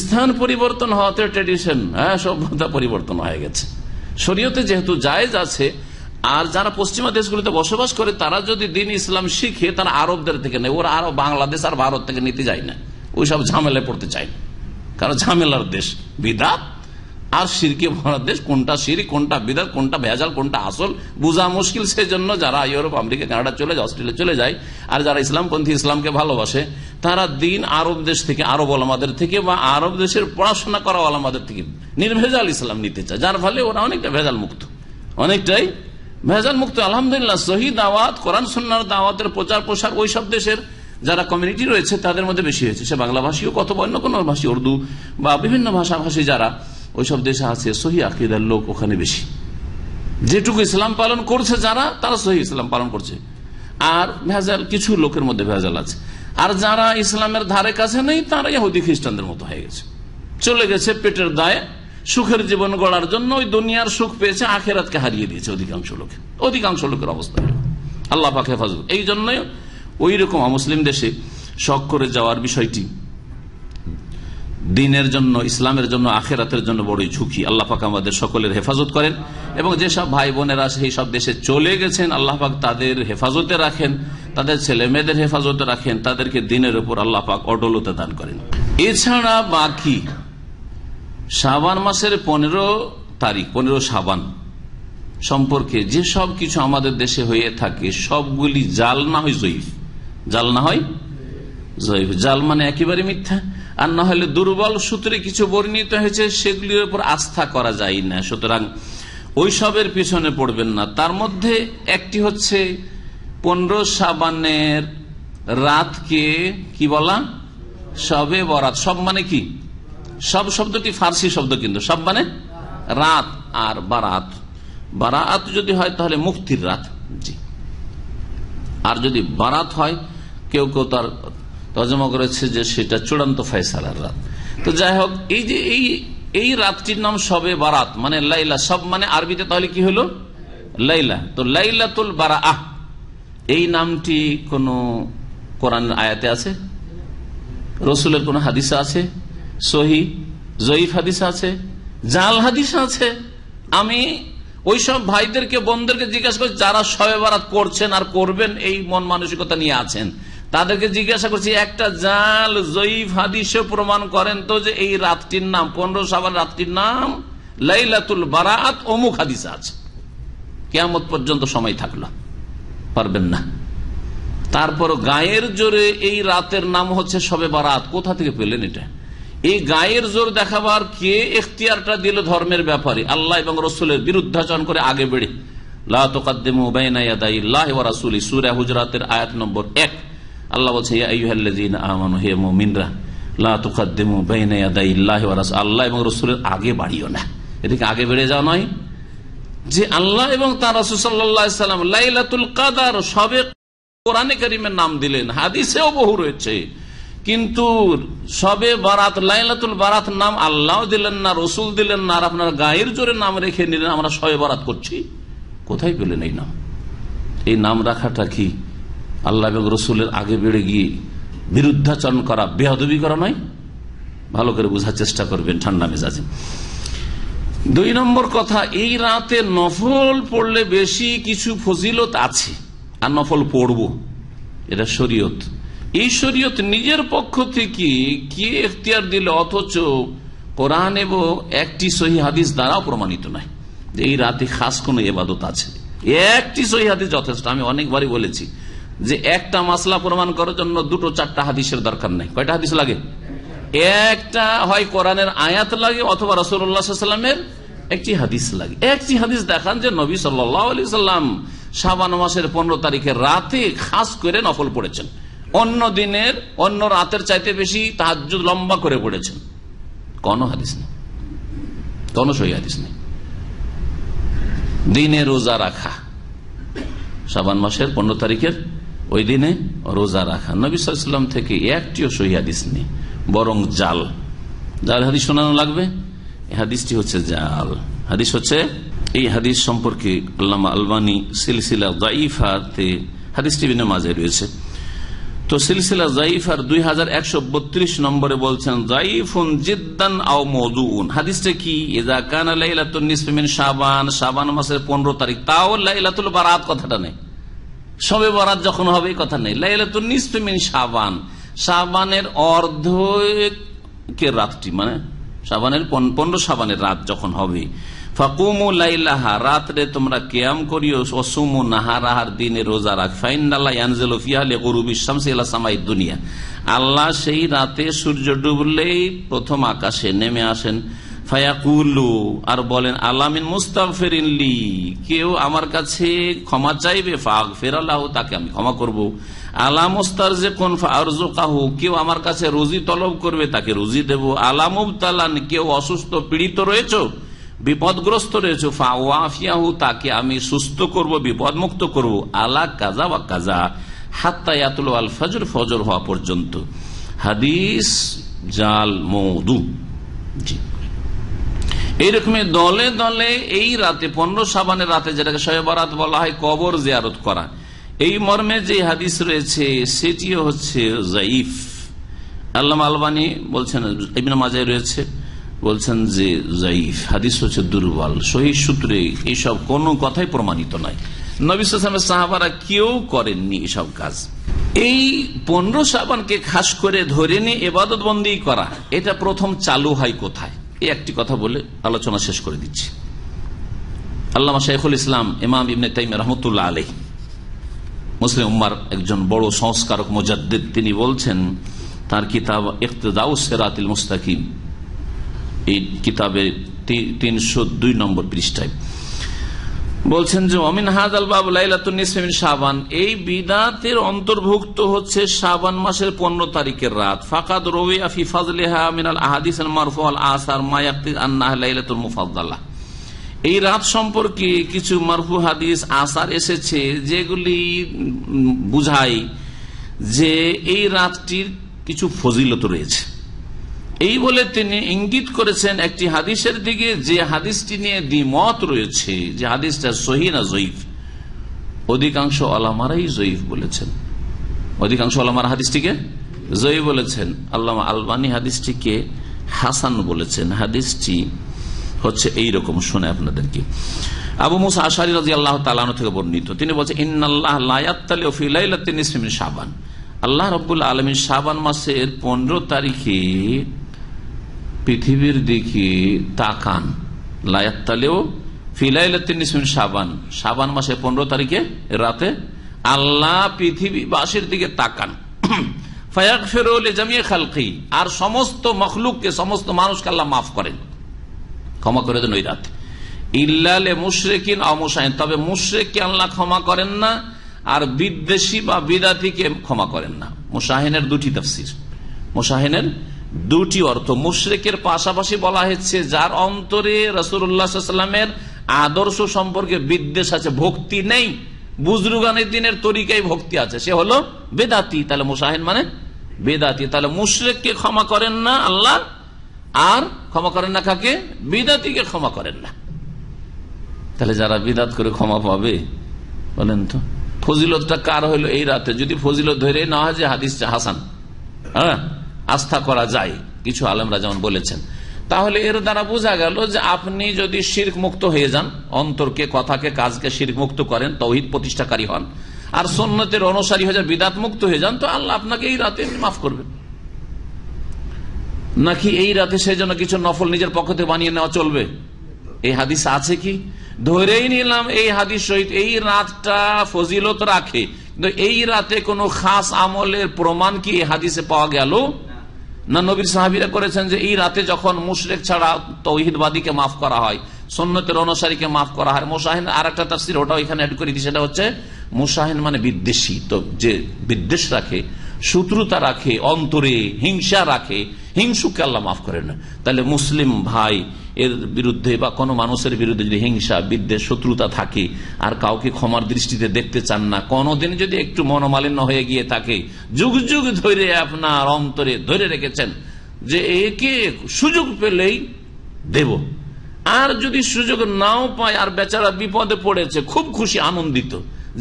স্থান পরিবর্তন হওয়াতে ট্রেডিশন হ্যাঁ সভ্যতা পরিবর্তন হয়ে গেছে শরীয়তে যেহেতু জায়েজ আছে আর যারা পশ্চিমা দেশগুলিতে বসবাস করে তারা যদি দিন ইসলাম শিখে তারা আরবদের থেকে নেয় ওরা আরো বাংলাদেশ আর ভারত থেকে নিতে যায় না ওইসব ঝামেলায় পড়তে চায় না কারণ ঝামেলার দেশ বিদাত আর সিরকে বাংলাদেশ কোনটা সিরি কোনটা বিদাত কোনটা ভেজাল কোনটা আসল বোঝা মুশকিল সেই জন্য যারা ইউরোপ আমেরিকা কানাডা চলে যায় অস্ট্রেলিয়া চলে যায় আর যারা ইসলামপন্থী ইসলামকে ভালোবাসে তারা দিন আরব দেশ থেকে আরব আলামাদের থেকে বা আরব দেশের পড়াশোনা করা আলামাদের থেকে নির্ভেজাল ইসলাম নিতে চায় যার ফলে ওরা অনেকটা ভেজাল মুক্ত অনেকটাই ভেজাল মুক্ত আলহামদুলিল্লাহ সহি দাওয়াত কোরআন সন্ন্যার দাওয়াতের প্রচার প্রসার সব দেশের যারা কমিউনিটি রয়েছে তাদের মধ্যে বেশি হয়েছে সে বাংলা ভাষীও কত অন্য কোনো ভাষী উর্দু বা বিভিন্ন ভাষাভাষী যারা ওইসব দেশে আছে সহি আকিদার লোক ওখানে বেশি যেটুকু ইসলাম পালন করছে যারা তারা সহি ইসলাম পালন করছে আর ভেজাল কিছু লোকের মধ্যে ভেজাল আছে আর যারা ইসলামের ধারে কাছে নেই তারা ইহুদি খ্রিস্টানদের মতো হয়ে গেছে চলে গেছে পেটের দায়ে সুখের জীবন গড়ার জন্য ওই দুনিয়ার সুখ পেয়েছে আখেরাতকে হারিয়ে দিয়েছে অধিকাংশ লোকের অধিকাংশ লোকের অবস্থা আল্লাহ পাক হেফাজত এই জন্যই ওই রকম মুসলিম দেশে শখ করে যাওয়ার বিষয়টি দিনের জন্য ইসলামের জন্য আখেরাতের জন্য বড়ই ঝুঁকি আল্লাহ পাক আমাদের সকলের হেফাজত করেন এবং যেসব ভাই বোনেরা সেই সব দেশে চলে গেছেন আল্লাহ পাক তাদের হেফাজতে রাখেন তাদের ছেলে মেয়েদের হেফাজতে রাখেন তাদেরকে দিনের উপর আল্লাহ পাক অডলতা দান করেন এছাড়া বাকি সাবান মাসের পনেরো তারিখ পনেরো সাবান সম্পর্কে যে সব কিছু আমাদের দেশে হয়ে থাকে সবগুলি জাল না হয় জয়ীফ জাল না হয় জয়ীফ জাল মানে একেবারে মিথ্যা আর না হলে দুর্বল সূত্রে কিছু বর্ণিত হয়েছে সেগুলির উপর আস্থা করা যায় না সুতরাং ওইসবের পিছনে পড়বেন না তার মধ্যে একটি হচ্ছে পনেরো সাবানের রাতকে কি বলা সবে বরাত সব মানে কি সব শব্দটি ফার্সি শব্দ কিন্তু সব মানে রাত আর বারাত বারাত যদি হয় তাহলে মুক্তির রাত জি আর যদি বারাত হয় কেউ কেউ তার তজমা করেছে যে সেটা চূড়ান্ত ফয়সালার রাত তো যাই হোক এই যে এই এই রাতটির নাম সবে বারাত মানে লাইলা সব মানে আরবিতে তাহলে কি হলো লাইলা তো লাইলাতুল বারা আহ এই নামটি কোন কোরআন আয়াতে আছে রসুলের কোন হাদিসা আছে সহি জয়ীফ হাদিস আছে জাল হাদিস আছে আমি ওই সব ভাইদেরকে বোনদেরকে জিজ্ঞাসা করছি যারা সবে বারাত করছেন আর করবেন এই মন মানসিকতা নিয়ে আছেন তাদেরকে জিজ্ঞাসা করছি একটা জাল জৈব হাদিসে প্রমাণ করেন তো যে এই রাতটির নাম পনেরো সাবান রাতটির নাম লাইলাতুল বারাত অমুক হাদিস আছে কেয়ামত পর্যন্ত সময় থাকলো পারবেন না তারপর গায়ের জোরে এই রাতের নাম হচ্ছে সবে বারাত কোথা থেকে পেলেন এটা এই গায়ের জোর দেখাবার কে এখতিয়ারটা দিল ধর্মের ব্যাপারে আল্লাহ এবং রসুলের বিরুদ্ধাচরণ করে আগে বেড়ে লাহ তোকাদ্দেমু বেনাইয়াদাই লাহ রাসুল সুরা হুজরাতের আয়াত নম্বর এক আল্লাহ বলছে আল্লাহ এবং রসুলের আগে বাড়িও না এদিকে আগে বেড়ে যাওয়া নয় যে আল্লাহ এবং তার রসুল সাল্লাম লাইলাতুল কাদার সবে কোরআনে করিমের নাম দিলেন হাদিসেও বহু রয়েছে কিন্তু সবে বারাত লাইলাতুল বারাত নাম আল্লাহ দিলেন না রসুল দিলেন না আর আপনার গায়ের জোরে নাম রেখে নিলেন আমরা সবে বারাত করছি কোথায় পেলেন এই নাম এই নাম রাখাটা কি আল্লাহ এবং রসুলের আগে বেড়ে গিয়ে বিরুদ্ধাচরণ করা বেহদবি করা নয় ভালো করে বোঝার চেষ্টা করবেন ঠান্ডা মেজাজে দুই নম্বর কথা এই রাতে নফল পড়লে বেশি কিছু ফজিলত আছে আর নফল পড়ব এটা শরীয়ত এই শরীয়ত নিজের পক্ষ থেকে কে এখতিয়ার দিলে অথচ কোরআন এবং একটি সহি হাদিস দ্বারাও প্রমাণিত নয় যে এই রাতে খাস কোনো এবাদত আছে একটি সহি হাদিস যথেষ্ট আমি অনেকবারই বলেছি যে একটা মাসলা প্রমাণ করার জন্য দুটো চারটা হাদিসের দরকার নাই কয়টা হাদিস লাগে একটা হয় কোরআনের আয়াত লাগে অথবা রসুল্লাহামের একটি হাদিস লাগে একটি হাদিস দেখান যে নবী সাল্লাম সাবান মাসের পনেরো তারিখে রাতে খাস করে নফল পড়েছেন অন্য দিনের অন্য রাতের চাইতে বেশি তাহাজ লম্বা করে পড়েছেন কোন হাদিস নেই কোন সহি হাদিস নেই দিনে রোজা রাখা সাবান মাসের পনেরো তারিখের ওই দিনে রোজা রাখা নবিসাম থেকে একটিও সহিদিস নেই বরং জাল জাল হাদিস শোনানো লাগবে হাদিসটি হচ্ছে জাল হাদিস হচ্ছে এই হাদিস সম্পর্কে আল্লামা আলবানী সিলসিলা জাইফাতে হাদিসটি বিনা মাঝে রয়েছে তো সিলসিলা জাইফার দুই হাজার একশো বত্রিশ নম্বরে বলছেন জাইফুন জিদ্দান আও মদুন হাদিসটা কি এজা কানা লাইলাতুন নিসমিন শাবান শাবান মাসের পনেরো তারিখ তাও লাইলাতুল বারাত কথাটা নেই সবে বরাত যখন হবে কথা নেই লাইলে নিশ্চয় নিসফিমিন সাবান সাবানের অর্ধ রাতটি মানে সাবানের পনেরো সাবানের রাত যখন হবে ফাকুমু তোমরা কেয়াম করিও দিনে রোজা দুনিয়া আল্লাহ সেই রাতে সূর্য ডুবলেই প্রথম আকাশে নেমে আসেন ফায়াকুলু আর বলেন আলামিন মুস্তাফেরিনলি কেউ আমার কাছে ক্ষমা চাইবে ফাগ ফেরাল্লাহ তাকে আমি ক্ষমা করব। আলাম যে কোন কেউ আমার কাছে রুজি তলব করবে তাকে রুজি দেব আলামুবতালান কেউ অসুস্থ পীড়িত রয়েছ বিপদগ্রস্ত রয়েছে ফাওয়াফিয়াহু তাকে আমি সুস্থ করব বিপদ মুক্ত করব আলা কাজা বা কাজা হাত্তায়াতুল আল ফজর ফজর হওয়া পর্যন্ত হাদিস জাল মৌদু জি এইরকম দলে দলে এই রাতে পনেরো সাবানের রাতে যেটাকে শয়েবরাত বলা হয় কবর জিয়ারত করা এই মর্মে যে হাদিস রয়েছে সেটিও হচ্ছে জাইফ আল্লাহ আলবানি বলছেন ইবিন মাজাই রয়েছে বলছেন যে জাইফ হাদিস হচ্ছে দুর্বল সহি সূত্রে এইসব কোনো কথাই প্রমাণিত নয় নবিসের সাহাবারা কেউ করেননি এসব কাজ এই পনেরো সাবানকে খাস করে ধরে নিয়ে এবাদত বন্দী করা এটা প্রথম চালু হয় কোথায় এই একটি কথা বলে আলোচনা শেষ করে দিচ্ছি আল্লামা শেখুল ইসলাম ইমাম ইবনে তাইম রহমতুল্লাহ আলহী মুসলিম উম্মার একজন বড় সংস্কারক মোজাদ্দিদ তিনি বলছেন তার কিতাব ইকতদাউ মুস্তাকিম এই কিতাবে তিনশো দুই নম্বর পৃষ্ঠায় বলছেন যে অমিন হাজাল বাবু লাইলাতুন্নিসমিন সাবান এই বিদাতের অন্তর্ভুক্ত হচ্ছে শাবান মাসের পনেরো তারিখের রাত ফাকাদ রবি আফি ফাজলিহা মিনাল আহাদিস মারফু আসার মায়াক্তি আন্না লাইলাতুল মুফাদ্দাল্লাহ এই রাত সম্পর্কে কিছু মারফু হাদিস আসার এসেছে যেগুলি বুঝাই যে এই রাতটির কিছু ফজিলত রয়েছে এই বলে তিনি ইঙ্গিত করেছেন একটি হাদিসের দিকে যে হাদিসটি নিয়ে দ্বিমত রয়েছে যে হাদিসটা সহি না জয়ীফ অধিকাংশ আলামারাই জয়ীফ বলেছেন অধিকাংশ আলামার হাদিসটিকে জয়ী বলেছেন আল্লাহ আলবানী হাদিসটিকে হাসান বলেছেন হাদিসটি হচ্ছে এই রকম শুনে আপনাদেরকে আবু মুসা আশারি রাজি আল্লাহ তালানো থেকে বর্ণিত তিনি বলছেন ইন্নআল্লাহ লায়াত সাবান আল্লাহ রবুল আলমী শাবান মাসের পনেরো তারিখে পৃথিবীর দিকে তাকান লায়াত্তালেও ফিলাইলা তিনি সাবান সাবান মাসে পনেরো তারিখে রাতে আল্লাহ পৃথিবীবাসীর দিকে তাকান ফায়াক ফেরোলে জামিয়ে খালকি আর সমস্ত মখলুককে সমস্ত মানুষকে আল্লাহ মাফ করেন ক্ষমা করে দেন ওই রাতে ইল্লালে মুশরেকিন অমুসাইন তবে মুশরেককে আল্লাহ ক্ষমা করেন না আর বিদ্বেষী বা বিদাতিকে ক্ষমা করেন না মুসাহিনের দুটি তাফসির মুসাহিনের দুটি অর্থ মুশ্রেকের পাশাপাশি বলা হয়েছে যার অন্তরে রসুল্লাহামের আদর্শ সম্পর্কে বিদ্বেষ আছে ভক্তি নেই বুজরুগানের দিনের তরিকায় ভক্তি আছে সে হলো বেদাতি তাহলে মুসাহিন মানে বেদাতি তাহলে মুশ্রেককে ক্ষমা করেন না আল্লাহ আর ক্ষমা করেন না কাকে কে ক্ষমা করেন না তাহলে যারা বিদাত করে ক্ষমা পাবে বলেন তো ফজিলতটা কার হইলো এই রাতে যদি ফজিলত ধরে না হয় যে হাদিস হাসান হ্যাঁ আস্থা করা যায় কিছু আলমরা যেমন বলেছেন তাহলে এর দ্বারা বোঝা গেল যে আপনি যদি শির্ক মুক্ত হয়ে যান অন্তরকে কথাকে কাজকে শির্ক মুক্ত করেন তৌহিদ প্রতিষ্ঠাকারী হন আর সন্ন্যতের অনুসারী হয়ে যান বিদাত মুক্ত হয়ে যান তো আল্লাহ আপনাকে এই রাতে মাফ করবেন নাকি এই রাতে সেই জন্য কিছু নফল নিজের পক্ষ থেকে বানিয়ে নেওয়া চলবে এই হাদিস আছে কি ধরেই নিলাম এই হাদিস সহিত এই রাতটা ফজিলত রাখে কিন্তু এই রাতে কোনো খাস আমলের প্রমাণ কি এই হাদিসে পাওয়া গেল না নবীর সাহাবিরা করেছেন যে এই রাতে যখন মুশরেক ছাড়া তৌহিদবাদীকে মাফ করা হয় সন্ন্যতের অনুসারীকে মাফ করা হয় মোশাহিন আর একটা তাস্তির ওটা এখানে অ্যাড করে দিই সেটা হচ্ছে মুসাহিন মানে বিদ্বেষী তো যে বিদ্বেষ রাখে শত্রুতা রাখে অন্তরে হিংসা রাখে হিংসুকে আল্লাহ মাফ করেন তাহলে মুসলিম ভাই এর বিরুদ্ধে বা কোনো মানুষের বিরুদ্ধে যদি হিংসা বিদ্বেষ শত্রুতা থাকে আর কাউকে ক্ষমার দৃষ্টিতে দেখতে চান না কোনোদিন যদি একটু মনোমালিন্য হয়ে গিয়ে থাকে যুগ যুগ ধরে আপনার অন্তরে ধরে রেখেছেন যে একে সুযোগ পেলেই দেব আর যদি সুযোগ নাও পায় আর বেচারা বিপদে পড়েছে খুব খুশি আনন্দিত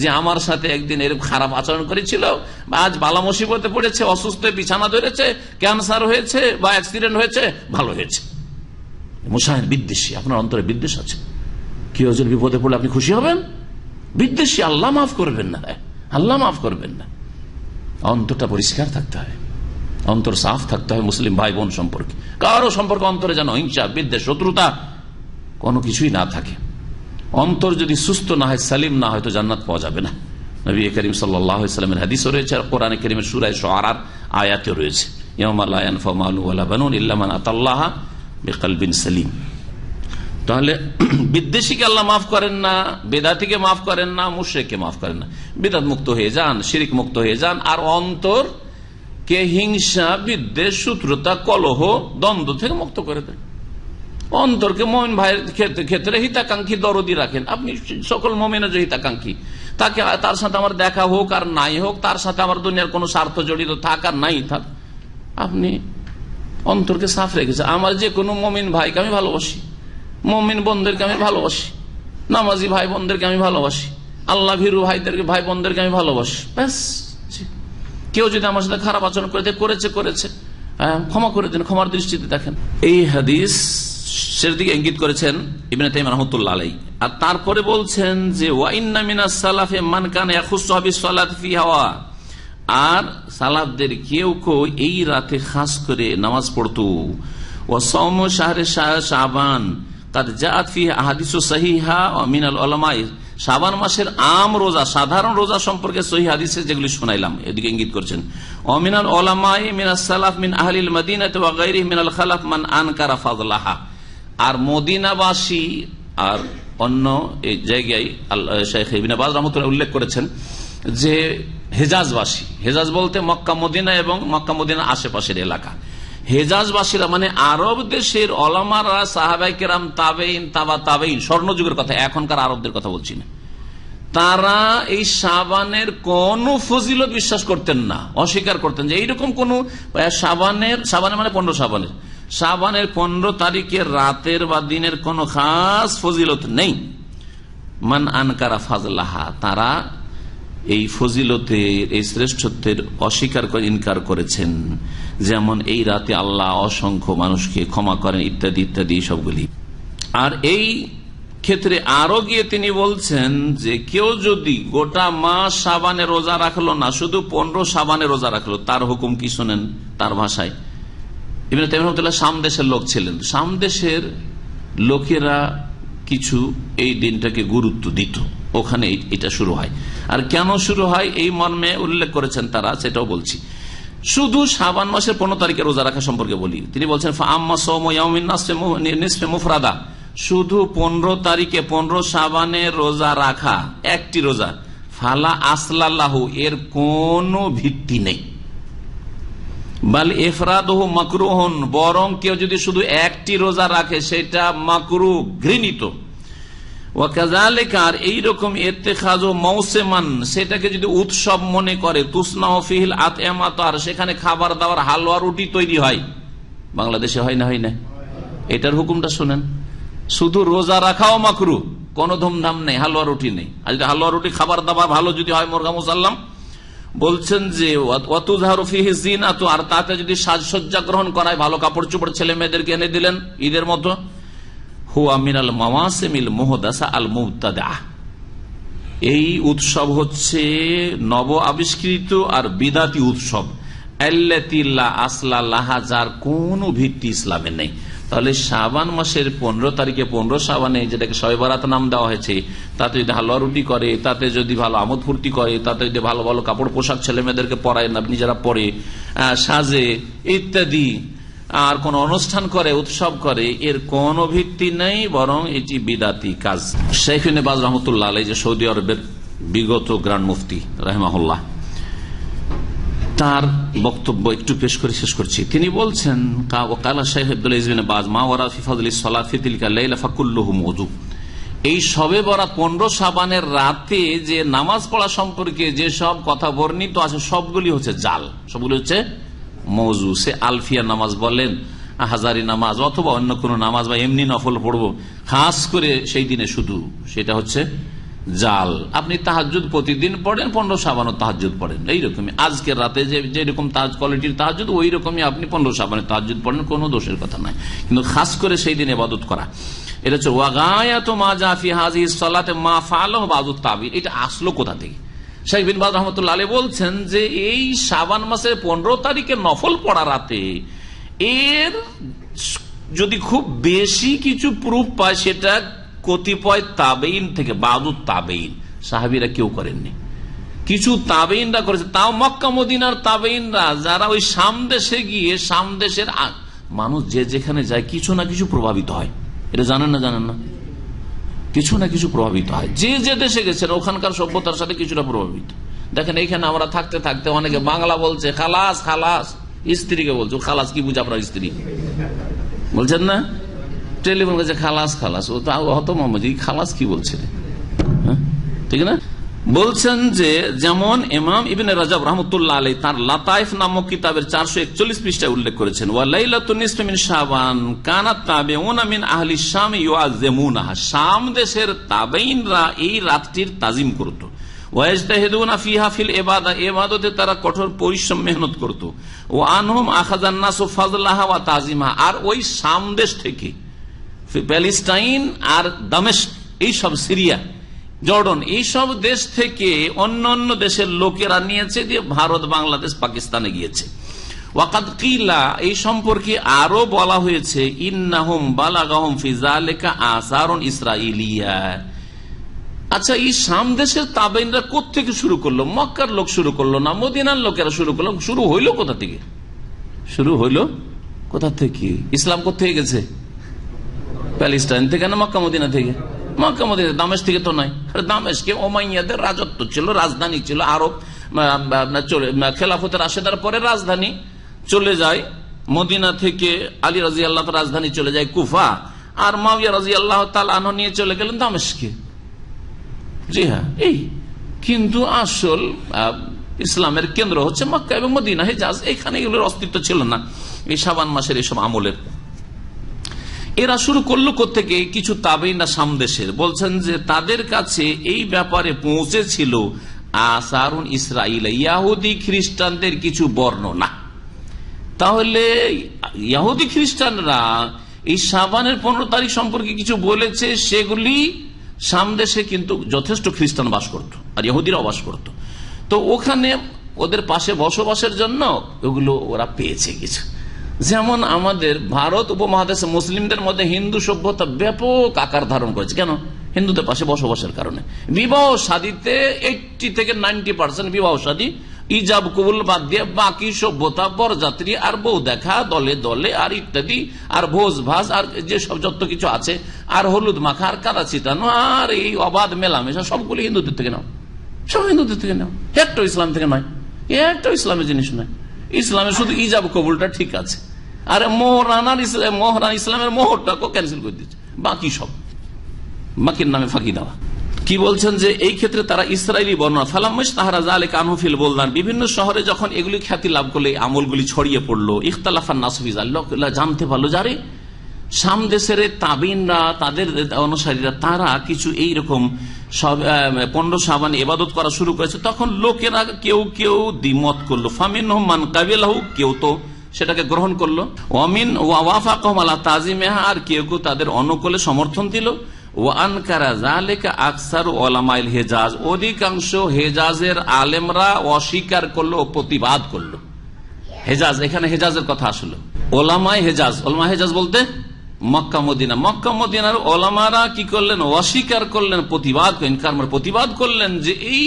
যে আমার সাথে একদিন এরকম খারাপ আচরণ করেছিল বা আজ বালা মুসিবতে পড়েছে অসুস্থ বিছানা ধরেছে ক্যান্সার হয়েছে বা অ্যাক্সিডেন্ট হয়েছে ভালো হয়েছে মুসাহের বিদ্বেষী আপনার অন্তরে বিদ্বেষ আছে কেউ একজন বিপদে পড়লে আপনি খুশি হবেন বিদ্বেষী আল্লাহ মাফ করবেন না আল্লাহ মাফ করবেন না অন্তরটা পরিষ্কার থাকতে হয় অন্তর সাফ থাকতে হয় মুসলিম ভাই বোন সম্পর্কে কারো সম্পর্ক অন্তরে যেন হিংসা বিদ্বেষ শত্রুতা কোনো কিছুই না থাকে অন্তর যদি সুস্থ না হয় সালিম না হয় তো জান্নাত পাওয়া যাবে না নবী করিম সাল্লামের হাদিসও রয়েছে আর কোরআনে করিমের সুরায় সোয়ার আয়াতে রয়েছে ইয়মালায়ান ফমালু আলা বানুন আতাল্লাহা বেকালবিন সালিম তাহলে বিদ্বেষীকে আল্লাহ মাফ করেন না বেদাতিকে মাফ করেন না মুশ্রেককে মাফ করেন না বেদাত মুক্ত হয়ে যান শিরিক মুক্ত হয়ে যান আর অন্তর কে হিংসা বিদ্বেষ সূত্রতা কলহ দ্বন্দ্ব থেকে মুক্ত করে দেন অন্তরকে মমিন ভাইয়ের ক্ষেত্রে হিতাকাঙ্ক্ষী দরদি রাখেন আপনি সকল মমিনের যে হিতাকাঙ্ক্ষী তাকে তার সাথে আমার দেখা হোক আর নাই হোক তার সাথে আমার দুনিয়ার কোনো স্বার্থ জড়িত থাক আর নাই থাক আপনি অন্তরকে সাফ রেখেছে আমার যে কোনো মমিন ভাইকে আমি ভালোবাসি মমিন বোনদেরকে আমি ভালোবাসি নামাজি ভাই বোনদেরকে আমি ভালোবাসি আল্লাহ ভিরু ভাইদেরকে ভাই বোনদেরকে আমি ভালোবাসি ব্যাস কেউ যদি আমার সাথে খারাপ আচরণ করে করেছে করেছে হ্যাঁ, ক্ষমা করে দিন ক্ষমার দৃষ্টিতে দেখেন এই হাদিস দিকে ইঙ্গিত করেছেন ইবিন তাইম রহমতুল্লাহ আলাই আর তারপরে বলছেন যে ওয়াইন নামিনা সালাফে মানকান ইয়াখুসু বিস সালাত ফি হাওয়া আর সালাফদের কেউ কেউ এই রাতে খাস করে নামাজ পড়ত ও সৌম শাহরে শাহবান তার জাতি হাদিস মিনাল সাবান মাসের আম রোজা সাধারণ রোজা সম্পর্কে যেগুলি শুনাইলাম এদিকে ইঙ্গিত করছেন অমিনাল ওলামাই সালাফ মিন মিনাল খালাফ আর মদিনাবাসী আর অন্য এই জায়গায় উল্লেখ করেছেন যে হেজাজবাসী হেজাজ বলতে মক্কা মদিনা এবং মক্কা মদিনা আশেপাশের এলাকা হেজাজবাসীরা মানে আরব দেশের অলামারা সাহাবাই কেরাম তাবেইন তাবা তাবেইন স্বর্ণযুগের কথা এখনকার আরবদের কথা বলছি না তারা এই সাবানের কোন ফজিলত বিশ্বাস করতেন না অস্বীকার করতেন যে এইরকম কোন সাবানের সাবানের মানে পনেরো সাবানের সাবানের পনেরো তারিখের রাতের বা দিনের কোন খাস ফজিলত নেই মান আনকারা ফাজলাহা তারা এই ফজিলতের এই শ্রেষ্ঠত্বের অস্বীকার করে ইনকার করেছেন যেমন এই রাতে আল্লাহ অসংখ্য মানুষকে ক্ষমা করেন ইত্যাদি ইত্যাদি সবগুলি আর এই ক্ষেত্রে আরো গিয়ে তিনি বলছেন যে কেউ যদি গোটা মাস সাবানে রোজা রাখলো না শুধু পনেরো সাবানে রোজা রাখলো তার হুকুম কি শোনেন তার ভাষায় ইবিন তেমরহমতুল্লাহ সামদেশের লোক ছিলেন সামদেশের লোকেরা কিছু এই দিনটাকে গুরুত্ব দিত ওখানে এটা শুরু হয় আর কেন শুরু হয় এই মর্মে উল্লেখ করেছেন তারা সেটাও বলছি শুধু সাবান মাসের পনেরো তারিখে রোজা রাখা সম্পর্কে বলি তিনি বলছেন মুফরাদা শুধু পনেরো তারিখে পনেরো সাবানে রোজা রাখা একটি রোজা ফালা আসলাল্লাহ এর কোনো ভিত্তি নেই বরং কেউ যদি শুধু একটি রোজা রাখে সেটা মাকরু ঘৃণিত ও সেটাকে যদি উৎসব মনে করে আত সেখানে খাবার দাবার হালুয়া রুটি তৈরি হয় বাংলাদেশে হয় না হয় না এটার হুকুমটা শোনেন শুধু রোজা রাখাও মাকরু কোনো ধুমধাম নেই হালুয়া রুটি নেই আর যদি হালুয়া রুটি খাবার দাবার ভালো যদি হয় মোরগা মুসাল্লাম বলছেন যে আর তাতে যদি সাজসজ্জা গ্রহণ করায় ভালো কাপড় চোপড় ছেলে মেয়েদেরকে এনে দিলেন ঈদের মতো হুয়া মিনাল মাওয়াসেমিল মোহদাসা আল মুহতাদা এই উৎসব হচ্ছে নব আবিষ্কৃত আর বিদাতি উৎসব আসলা লাহা যার কোন ভিত্তি ইসলামের নেই তাহলে শাবান মাসের পনেরো তারিখে পনেরো সাবানে যেটাকে সয়বারাত নাম দেওয়া হয়েছে তাতে যদি হালুয়া রুটি করে তাতে যদি ভালো আমোদ ফুর্তি করে তাতে যদি ভালো ভালো কাপড় পোশাক ছেলে মেয়েদেরকে পরায় না নিজেরা পরে সাজে ইত্যাদি আর কোন অনুষ্ঠান করে উৎসব করে এর কোন ভিত্তি নেই বরং এটি বিদাতি কাজ শেখ নেবাজ রহমতুল্লাহ আলাই যে সৌদি আরবের বিগত গ্রান্ড মুফতি রহমাহুল্লাহ তার বক্তব্য একটু পেশ করে শেষ করছি তিনি বলছেন বাজ এই সবে বরা পনেরো সাবানের রাতে যে নামাজ পড়া সম্পর্কে যে সব কথা বর্ণিত আছে সবগুলি হচ্ছে জাল সবগুলি হচ্ছে মৌজু সে আলফিয়া নামাজ বলেন হাজারি নামাজ অথবা অন্য কোনো নামাজ বা এমনি নফল পড়বো খাস করে সেই দিনে শুধু সেটা হচ্ছে জাল আপনি তাহাজুদ প্রতিদিন পড়েন পনেরো সাবানো তাহাজুদ পড়েন এইরকমই আজকের রাতে যে যেরকম তাজ কোয়ালিটির তাহাজুদ ওই রকমই আপনি পনেরো সাবানের তাহাজুদ পড়েন কোনো দোষের কথা নাই কিন্তু খাস করে সেই দিন এবাদত করা এটা হচ্ছে ওয়াগায়াত মা জাফি হাজি সালাতে মা ফালহ বাজুত তাবির এটা আসলো কোথা থেকে শেখ বিন বাদ রহমতুল্লাহ আলী বলছেন যে এই সাবান মাসের পনেরো তারিখে নফল পড়া রাতে এর যদি খুব বেশি কিছু প্রুফ পায় সেটা কতিপয় তাবেইন থেকে বাদু তাবেইন সাহাবিরা কেউ করেননি কিছু তাবেইনরা করেছে তাও মক্কা মদিনার তাবেইনরা যারা ওই সামদেশে গিয়ে সামদেশের মানুষ যে যেখানে যায় কিছু না কিছু প্রভাবিত হয় এটা জানেন না জানেন না কিছু না কিছু প্রভাবিত হয় যে যে দেশে গেছেন ওখানকার সভ্যতার সাথে কিছুটা প্রভাবিত দেখেন এখানে আমরা থাকতে থাকতে অনেকে বাংলা বলছে খালাস খালাস স্ত্রীকে বলছো খালাস কি বুঝে আপনার স্ত্রী বলছেন না টেলিফোন খালাস খালাস ও তো হত মোহাম্মদ খালাস কি বলছে হ্যাঁ, ঠিক না বলছেন যে যেমন ইমাম ইবিন রাজাব রহমতুল্লাহ আলী তার লাতাইফ নামক কিতাবের চারশো একচল্লিশ পৃষ্ঠায় উল্লেখ করেছেন ওয়ালাইলাতুনিসমিন শাহবান কানা তাবেউন আমিন আহলি শাম ইউআজেমুনাহা শাম দেশের তাবেইনরা এই রাতটির তাজিম করত তারা কঠোর পরিশ্রম মেহনত করত ও আখাজান তাজিমা আর ওই আর এই সব সিরিয়া জর্ডন এইসব দেশ থেকে অন্য অন্য দেশের লোকেরা নিয়েছে দিয়ে ভারত বাংলাদেশ পাকিস্তানে গিয়েছে ওয়াকাদ কিলা এই সম্পর্কে আরো বলা হয়েছে ইন্নাহম বালাগাহম ফিজালেকা আসারন ইসরাইলিয়া আচ্ছা এই সাম দেশের তাবেইনরা কোথেকে শুরু করলো মক্কার লোক শুরু করলো না মদিনার লোকেরা শুরু করলো শুরু হইলো কোথা থেকে শুরু হইলো কোথা থেকে ইসলাম কোথেকে গেছে প্যালিস্টাইন থেকে না মক্কা মদিনা থেকে মক্কা মদিনা দামেশ থেকে তো নয় দামেশকে ওমাইয়াদের রাজত্ব ছিল রাজধানী ছিল আরব চলে খেলাফতের আশেদার পরে রাজধানী চলে যায় মদিনা থেকে আলী রাজি আল্লাহ রাজধানী চলে যায় কুফা আর মাউিয়া রাজি আল্লাহ আনো নিয়ে চলে গেলেন দামেশকে জি হ্যাঁ এই কিন্তু আসল ইসলামের কেন্দ্র হচ্ছে মক্কা এবং মদিনা হেজাজ এখানে এগুলোর অস্তিত্ব ছিল না এই সাবান মাসের এইসব আমলের এরা শুরু করলো থেকে কিছু তাবেই না সামদেশের বলছেন যে তাদের কাছে এই ব্যাপারে পৌঁছেছিল আসারুন ইসরাইল ইয়াহুদি খ্রিস্টানদের কিছু বর্ণনা তাহলে ইয়াহুদি খ্রিস্টানরা এই সাবানের পনেরো তারিখ সম্পর্কে কিছু বলেছে সেগুলি সামদেশে কিন্তু যথেষ্ট খ্রিস্টান বাস করত আর ইহুদিরাও বাস করত তো ওখানে ওদের পাশে বসবাসের জন্য ওগুলো ওরা পেয়েছে কিছু যেমন আমাদের ভারত উপমহাদেশে মুসলিমদের মধ্যে হিন্দু সভ্যতা ব্যাপক আকার ধারণ করেছে কেন হিন্দুদের পাশে বসবাসের কারণে বিবাহ সাদীতে এইটি থেকে নাইনটি পার্সেন্ট বিবাহ সাদী ইজাব কবুল বাদ দিয়ে বাকি সভ্যতা বরযাত্রী আর বউ দেখা দলে দলে আর ইত্যাদি আর ভোজ ভাজ আর যেসব যত কিছু আছে আর হলুদ মাখা আর কাদা চিটানো আর এই অবাধ মেলামেশা সবগুলি হিন্দুদের থেকে নাও সব হিন্দুদের থেকে নাও একটা ইসলাম থেকে নয় একটা ইসলামের জিনিস নয় ইসলামের শুধু ইজাব কবুলটা ঠিক আছে আর মোহরানার মোহরান ইসলামের মোহরটাকেও ক্যান্সেল করে দিচ্ছে বাকি সব বাকির নামে ফাঁকি দেওয়া কি বলছেন যে এই ক্ষেত্রে তারা ইসরায়েলি বর্ণনা ফালাম্মস তাহারাজা আলী কানহফিল বলদান বিভিন্ন শহরে যখন এগুলি খ্যাতি লাভ করলে আমলগুলি ছড়িয়ে পড়লো ইখতালাফান নাসফিজ আল্লাহ জানতে পারলো যারে সামদেশের তাবিনরা তাদের অনুসারীরা তারা কিছু এইরকম পনেরো সাবান এবাদত করা শুরু করেছে তখন লোকেরা কেউ কেউ দ্বিমত করলো ফামিন মান কাবিল কেউ তো সেটাকে গ্রহণ করলো অমিন ওয়াফা কমালা তাজিমেহা আর কেউ কেউ তাদের অনুকূলে সমর্থন দিল ওয়ানকারা জালেকা আকসার ওলামাইল হেজাজ অধিকাংশ হেজাজের আলেমরা অস্বীকার করলো প্রতিবাদ করলো হেজাজ এখানে হেজাজের কথা আসলো ওলামাই হেজাজ ওলামা হেজাজ বলতে মক্কা মদিনা মক্কা মদিনার ওলামারা কি করলেন অস্বীকার করলেন প্রতিবাদ প্রতিবাদ করলেন যে এই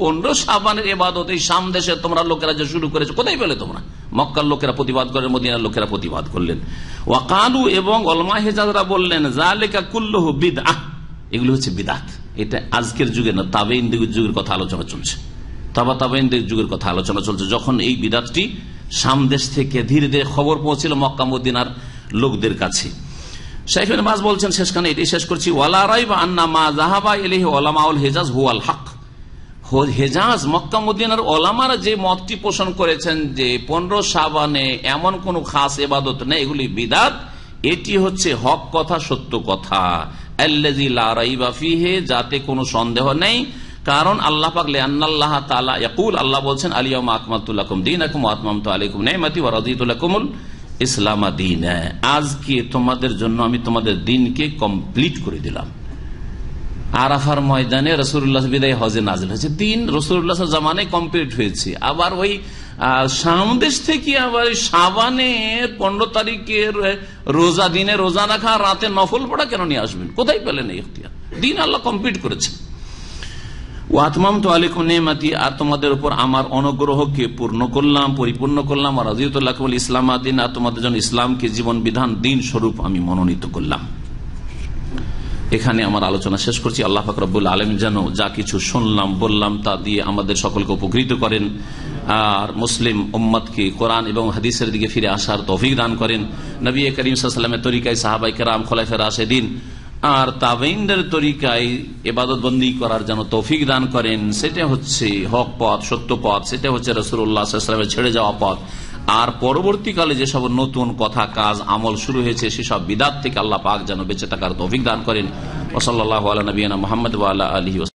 পনেরো সাবানের এবাদত এই সামদেশে তোমরা লোকেরা যে শুরু করেছে কোথায় পেলে তোমরা মক্কার লোকেরা প্রতিবাদ করেন মদিনার লোকেরা প্রতিবাদ করলেন ওয়াকালু এবং অলমা হেজাজরা বললেন জালেকা কুল্লহ বিদ আহ এগুলো হচ্ছে বিদাত এটা আজকের যুগে না তবে ইন্দিগুর যুগের কথা আলোচনা চলছে তাবা তবে ইন্দির যুগের কথা আলোচনা চলছে যখন এই বিদাতটি সামদেশ থেকে ধীরে ধীরে খবর পৌঁছিল মক্কা মদিনার লোকদের কাছে বলছেন এটি শেষ করছি রাই বা আন্না হেজাজ যে মতটি পোষণ করেছেন যে পনেরো এমন কোন খাস এবাদত নেই এগুলি বিদাত এটি হচ্ছে হক কথা সত্য কথা যাতে কোন সন্দেহ নেই কারণ আল্লাহ পাকলে আল্লাহ তালা আল্লাহ বলছেন আলিয়া আকমাতুল্লাহ দিন আকুম আত্মাম তো আলিকুম নেই মাতি ওয়ারাদিতুল্লাহ কুমুল ইসলামা দিন হ্যাঁ। আজকে তোমাদের জন্য আমি তোমাদের দিনকে কমপ্লিট করে দিলাম আরাফার ময়দানে রসুল্লাহ বিদায় হজে নাজিল হয়েছে দিন রসুল্লাহ জামানে কমপ্লিট হয়েছে আবার ওই সামদেশ থেকে আবার সাবানের পনেরো তারিখের রোজা দিনে রোজা রাখা রাতে নফল পড়া কেন নিয়ে আসবেন কোথায় পেলেন এই দিন আল্লাহ কমপ্লিট করেছে ও আতমাম তো আলিকুম নেমাতি আর তোমাদের উপর আমার অনুগ্রহকে পূর্ণ করলাম পরিপূর্ণ করলাম আর রাজিউতুল্লাহ কবুল ইসলাম আদিন আর তোমাদের জন্য ইসলামকে জীবন বিধান দিন স্বরূপ আমি মনোনীত করলাম এখানে আমার আলোচনা শেষ করছি আল্লাহ ফাকরাবুল আলম যেন যা কিছু শুনলাম বললাম তা দিয়ে আমাদের সকলকে উপকৃত করেন আর মুসলিম উম্মদকে কোরআন এবং হাদিসের দিকে ফিরে আসার তৌফিক দান করেন নবী করিম সাল্লামের তরিকায় সাহাবাই কেরাম খোলাইফের রাশেদিন আর তাবেইনদের তরিকায় এবাদত বন্দী করার যেন তৌফিক দান করেন সেটা হচ্ছে হক পথ সত্য পথ সেটা হচ্ছে রসুল্লাহামের ছেড়ে যাওয়া পথ আর পরবর্তীকালে যেসব নতুন কথা কাজ আমল শুরু হয়েছে সেসব বিদাত থেকে আল্লাহ পাক যেন বেঁচে থাকার তৌফিক দান করেন ওসল্লাহ আলী নবীনা মোহাম্মদ আল্লাহ